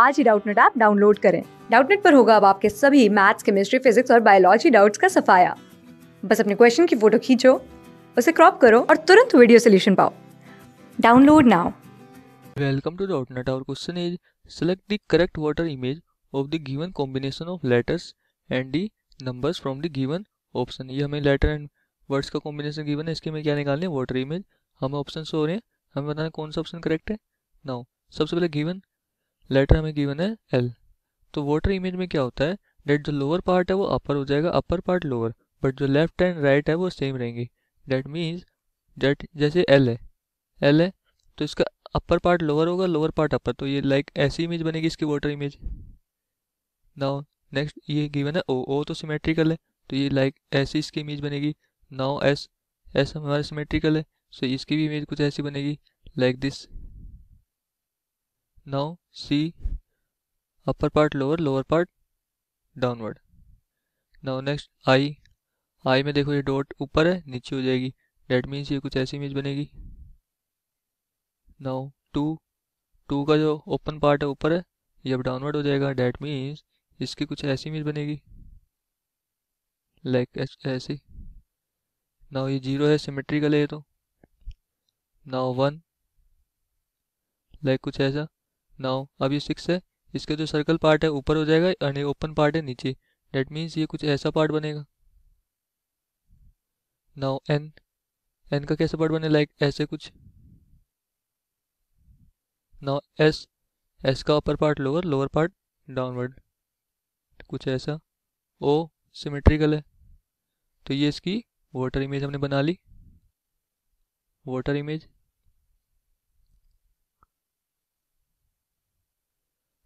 आज ही Doubtnut app download करें डाउटनेट पर होगा अब आपके सभी मैथ्स केमिस्ट्री फिजिक्स और बायोलॉजी डाउट्स का सफाया बस अपने क्वेश्चन की फोटो खींचो उसे क्रॉप करो और तुरंत वीडियो सोल्यूशन पाओ download now welcome to Doubtnut our question is select the correct water image of the given combination of letters and the numbers from the given option ये हमें letter and words का combination given है इसके में क्या निकालने water image हमें option हो रहे हैं हमें बताना कौन सा ऑप्शन करेक्ट है नाउ सबसे पहले गिवन लेटर हमें गिवन है एल तो वाटर इमेज में क्या होता है डेट जो लोअर पार्ट है वो अपर हो जाएगा अपर पार्ट लोअर बट जो लेफ्ट एंड राइट है वो सेम रहेंगी डेट मीन्स डेट जैसे एल है एल है तो इसका अपर पार्ट लोअर होगा लोअर पार्ट अपर तो ये लाइक like ऐसी इमेज बनेगी इसकी वाटर इमेज नाउ नेक्स्ट ये गिवन है ओ ओ तो सिमेट्रिकल है तो ये लाइक like ऐसी इसकी इमेज बनेगी नाउ एस एस हमारा सिमेट्रिकल है सो so इसकी भी इमेज कुछ ऐसी बनेगी like like this Now see upper part lower, lower part downward. Now next I I में देखो ये डॉट ऊपर है नीचे हो जाएगी डेट मीन्स ये कुछ ऐसी इमेज बनेगी नाउ टू टू का जो ओपन पार्ट है ऊपर है ये अब डाउनवर्ड हो जाएगा डेट मीन्स इसकी कुछ ऐसी इमेज बनेगी लाइक ऐसी नाउ ये जीरो है सिमेट्री का ले तो नाउ वन लाइक कुछ ऐसा नाउ अब ये सिक्स है इसका जो सर्कल पार्ट है ऊपर हो जाएगा यानी ओपन पार्ट है नीचे डेट मीन्स ये कुछ ऐसा पार्ट बनेगा नाउ एन एन का कैसा पार्ट बने लाइक ऐसे कुछ नाउ एस एस का upper part lower lower part downward कुछ ऐसा ओ सिमेट्रिकल है तो ये इसकी वाटर इमेज हमने बना ली वाटर इमेज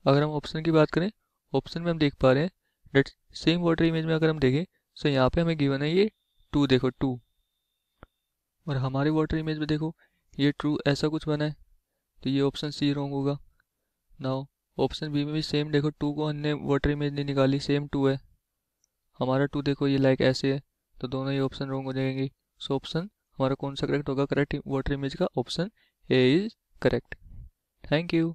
अगर हम ऑप्शन की बात करें ऑप्शन में हम देख पा रहे हैं डेट सेम वाटर इमेज में अगर हम देखें सो यहाँ पे हमें गिवन है ये टू देखो टू और हमारे वाटर इमेज में देखो ये ट्रू ऐसा कुछ बना है तो ये ऑप्शन सी रॉन्ग होगा ना ऑप्शन बी में भी सेम देखो टू को हमने वाटर इमेज नहीं निकाली सेम टू है हमारा टू देखो ये लाइक ऐसे है तो दोनों ही ऑप्शन रॉन्ग हो जाएंगे सो ऑप्शन हमारा कौन सा करेक्ट होगा करेक्ट वाटर इमेज का option A is correct thank you